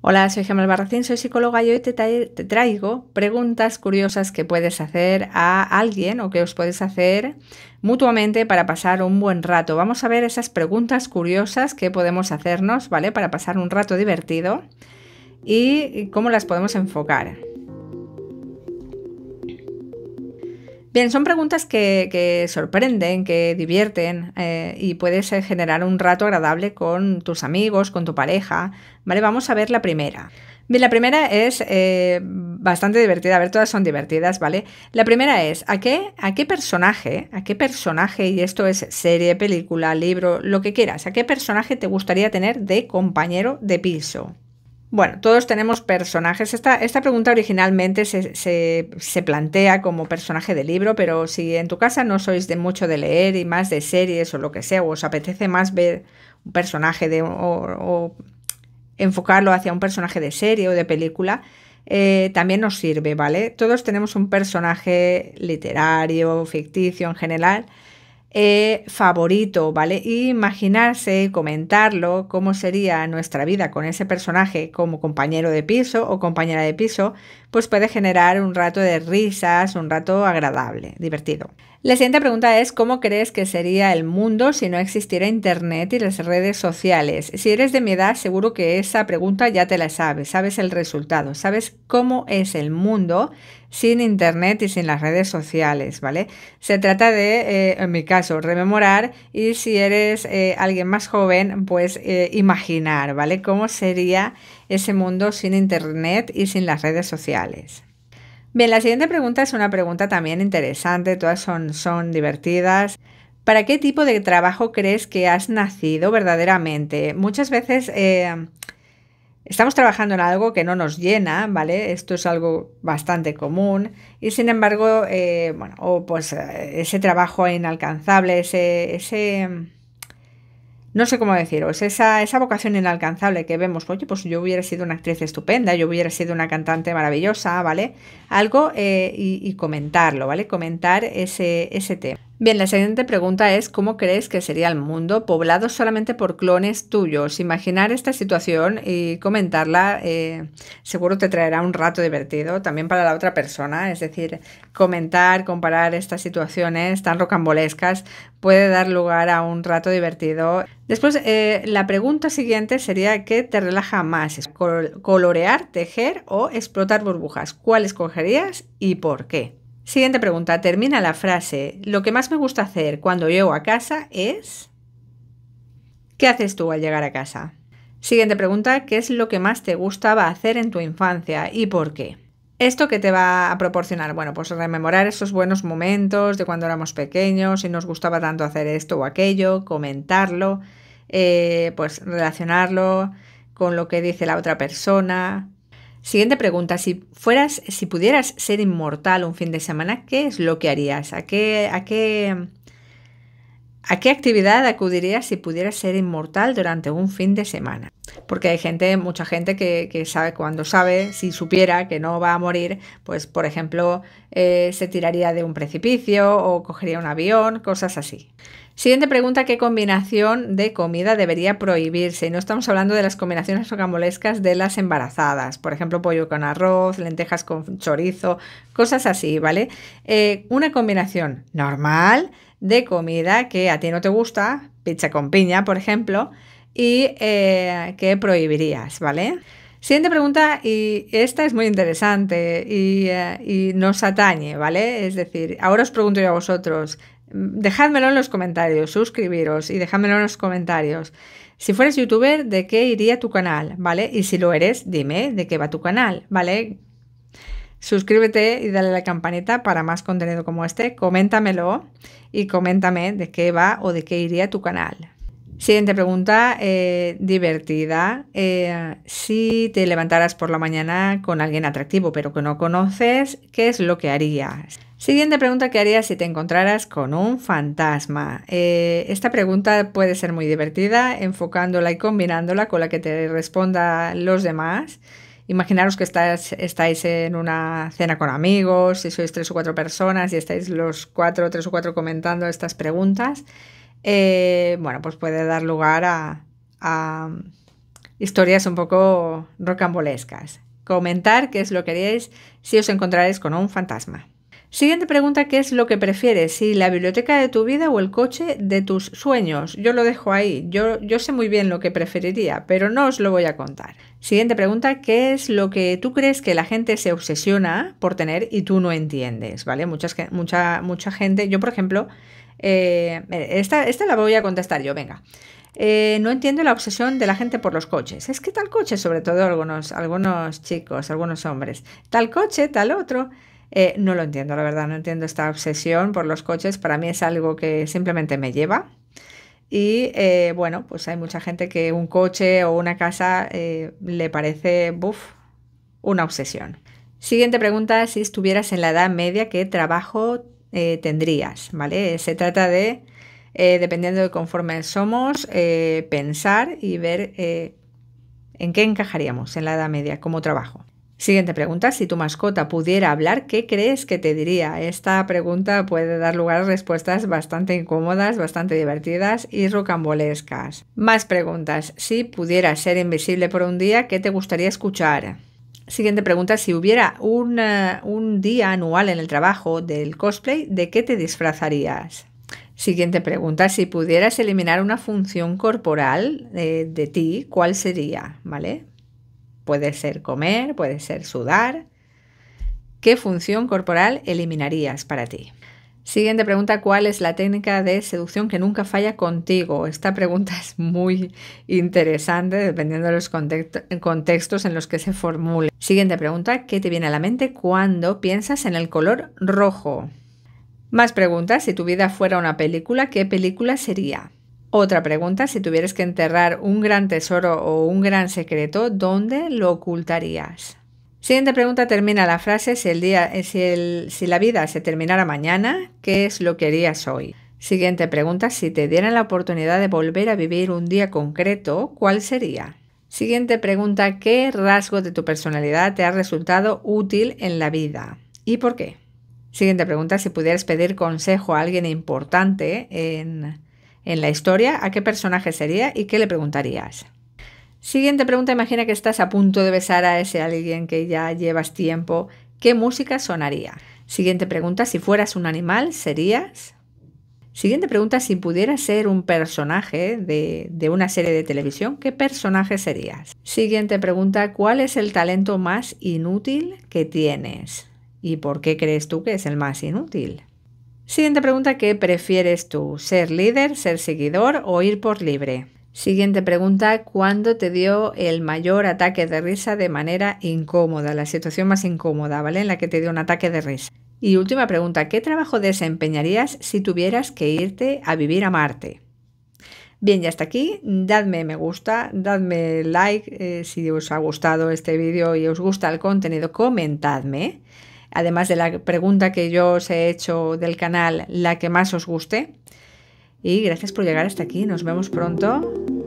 Hola, soy Gemma Albarracín, soy psicóloga y hoy te, traigo preguntas curiosas que puedes hacer a alguien o que os puedes hacer mutuamente para pasar un buen rato. Vamos a ver esas preguntas curiosas que podemos hacernos, ¿vale? Para pasar un rato divertido y cómo las podemos enfocar. Bien, son preguntas que, sorprenden, que divierten eh, y puedes eh, generar un rato agradable con tus amigos, con tu pareja, ¿vale? Vamos a ver la primera. la primera es eh, bastante divertida, a ver, todas son divertidas, ¿vale? La primera es, ¿a qué, ¿a qué personaje, a qué personaje, y esto es serie, película, libro, lo que quieras, ¿a qué personaje te gustaría tener de compañero de piso? Bueno, todos tenemos personajes. Esta, esta pregunta originalmente se, plantea como personaje de libro, pero si en tu casa no sois de mucho de leer y más de series o lo que sea, o os apetece más ver un personaje de, o enfocarlo hacia un personaje de serie o de película, eh, también nos sirve, ¿vale? Todos tenemos un personaje literario, ficticio en general, eh, favorito, ¿vale? Y imaginarse, comentarlo, cómo sería nuestra vida con ese personaje como compañero de piso o compañera de piso, pues puede generar un rato de risas, un rato agradable, divertido. La siguiente pregunta es, ¿cómo crees que sería el mundo si no existiera Internet y las redes sociales? Si eres de mi edad, seguro que esa pregunta ya te la sabes, sabes el resultado, sabes cómo es el mundo sin Internet y sin las redes sociales, ¿vale? Se trata de, eh, en mi caso, rememorar y si eres eh, alguien más joven, pues eh, imaginar, ¿vale? ¿Cómo sería ese mundo sin Internet y sin las redes sociales? Bien, la siguiente pregunta es una pregunta también interesante, todas son, son divertidas. ¿Para qué tipo de trabajo crees que has nacido verdaderamente? Muchas veces eh, estamos trabajando en algo que no nos llena, ¿vale? Esto es algo bastante común y sin embargo, eh, bueno, pues eh, ese trabajo inalcanzable, ese no sé cómo deciros, esa, esa vocación inalcanzable que vemos, oye, pues yo hubiera sido una actriz estupenda, yo hubiera sido una cantante maravillosa, ¿vale? Algo eh, y, y, comentarlo, ¿vale? Comentar ese, ese tema. Bien, la siguiente pregunta es, ¿cómo crees que sería el mundo poblado solamente por clones tuyos? Imaginar esta situación y comentarla eh, seguro te traerá un rato divertido también para la otra persona, es decir, comentar, comparar estas situaciones tan rocambolescas puede dar lugar a un rato divertido. Después, eh, la pregunta siguiente sería, ¿qué te relaja más? ¿Colorear, tejer o explotar burbujas? ¿Cuál escogerías y por qué? Siguiente pregunta. Termina la frase. Lo que más me gusta hacer cuando llego a casa es... ¿Qué haces tú al llegar a casa? Siguiente pregunta. ¿Qué es lo que más te gustaba hacer en tu infancia y por qué? ¿Esto que te va a proporcionar? Bueno, pues rememorar esos buenos momentos de cuando éramos pequeños, y nos gustaba tanto hacer esto o aquello, comentarlo, eh, pues relacionarlo con lo que dice la otra persona, Siguiente pregunta, si fueras, si pudieras ser inmortal un fin de semana, ¿qué es lo que harías? ¿A qué, a qué ¿A qué actividad acudiría si pudiera ser inmortal durante un fin de semana? Porque hay gente, mucha gente que, sabe, cuando sabe, si supiera que no va a morir, pues por ejemplo, eh, se tiraría de un precipicio o cogería un avión, cosas así. Siguiente pregunta, ¿qué combinación de comida debería prohibirse? Y no estamos hablando de las combinaciones rocambolescas de las embarazadas, por ejemplo, pollo con arroz, lentejas con chorizo, cosas así, ¿vale? Eh, una combinación normal, de comida que a ti no te gusta, pizza con piña, por ejemplo, y eh, que prohibirías, ¿vale? Siguiente pregunta, y esta es muy interesante y, eh, nos atañe, ¿vale? Es decir, ahora os pregunto yo a vosotros, mm, dejádmelo en los comentarios, suscribiros y dejadmelo en los comentarios. Si fueras youtuber, ¿de qué iría tu canal? ¿Vale? Y si lo eres, dime de qué va tu canal, ¿vale? Suscríbete y dale a la campanita para más contenido como este. Coméntamelo y coméntame de qué va o de qué iría tu canal. Siguiente pregunta, eh, divertida. Eh, si te levantaras por la mañana con alguien atractivo pero que no conoces, ¿qué es lo que harías? Siguiente pregunta, ¿qué harías si te encontraras con un fantasma? Eh, esta pregunta puede ser muy divertida, enfocándola y combinándola con la que te responda los demás Imaginaros que estáis en una cena con amigos, si sois tres o cuatro personas y estáis los cuatro, tres o cuatro comentando estas preguntas, eh, bueno, pues puede dar lugar a, historias un poco rocambolescas. Comentar qué es lo que haríais si os encontráis con un fantasma. Siguiente pregunta, ¿qué es lo que prefieres? ¿Si la biblioteca de tu vida o el coche de tus sueños? Yo lo dejo ahí, yo, yo sé muy bien lo que preferiría, pero no os lo voy a contar. Siguiente pregunta, ¿qué es lo que tú crees que la gente se obsesiona por tener y tú no entiendes? ¿Vale? Muchas, mucha, mucha gente, yo por ejemplo, eh, esta, la voy a contestar yo, venga. Eh, no entiendo la obsesión de la gente por los coches. Es que tal coche, sobre todo algunos, algunos chicos, algunos hombres. Tal coche, tal otro. Eh, no lo entiendo, la verdad, no entiendo esta obsesión por los coches. Para mí es algo que simplemente me lleva. Y eh, bueno, pues hay mucha gente que un coche o una casa eh, le parece, una obsesión. Siguiente pregunta, si estuvieras en la Edad Media, ¿qué trabajo tendrías? ¿Vale? Se trata de, dependiendo de conforme somos, pensar y ver en qué encajaríamos en la Edad Media como trabajo. Siguiente pregunta, si tu mascota pudiera hablar, ¿qué crees que te diría? Esta pregunta puede dar lugar a respuestas bastante incómodas, bastante divertidas y rocambolescas. Más preguntas, si pudieras ser invisible por un día, ¿qué te gustaría escuchar? Siguiente pregunta, si hubiera eh, un día anual en el trabajo del cosplay, ¿de qué te disfrazarías? Siguiente pregunta, si pudieras eliminar una función corporal eh, de ti, ¿cuál sería? ¿Vale? Puede ser comer, puede ser sudar. ¿Qué función corporal eliminarías para ti? Siguiente pregunta, ¿cuál es la técnica de seducción que nunca falla contigo? Esta pregunta es muy interesante dependiendo de los contextos en los que se formule. Siguiente pregunta, ¿qué te viene a la mente cuando piensas en el color rojo? Más preguntas, si tu vida fuera una película, ¿qué película sería? Otra pregunta, si tuvieras que enterrar un gran tesoro o un gran secreto, ¿dónde lo ocultarías? Siguiente pregunta termina la frase, si, el día, eh, si la vida se terminara mañana, ¿qué es lo que harías hoy? Siguiente pregunta, si te dieran la oportunidad de volver a vivir un día concreto, ¿cuál sería? Siguiente pregunta, ¿qué rasgo de tu personalidad te ha resultado útil en la vida y por qué? Siguiente pregunta, si pudieras pedir consejo a alguien importante en en la historia a qué personaje sería y qué le preguntarías. Siguiente pregunta, imagina que estás a punto de besar a ese alguien que ya llevas tiempo, ¿qué música sonaría? Siguiente pregunta, si fueras un animal, ¿serías? Siguiente pregunta, si pudieras ser un personaje de, de, una serie de televisión, ¿qué personaje serías? Siguiente pregunta, ¿cuál es el talento más inútil que tienes? ¿Y por qué crees tú que es el más inútil? Siguiente pregunta, ¿qué prefieres tú? ¿Ser líder, ser seguidor o ir por libre? Siguiente pregunta, ¿cuándo te dio el mayor ataque de risa de manera incómoda? La situación más incómoda, ¿vale? En la que te dio un ataque de risa. Y última pregunta, ¿qué trabajo desempeñarías si tuvieras que irte a vivir a Marte? Bien, ya hasta aquí. Dadme me gusta, dadme like eh, si os ha gustado este vídeo y os gusta el contenido, comentadme además de la pregunta que yo os he hecho del canal, la que más os guste. Y gracias por llegar hasta aquí. Nos vemos pronto.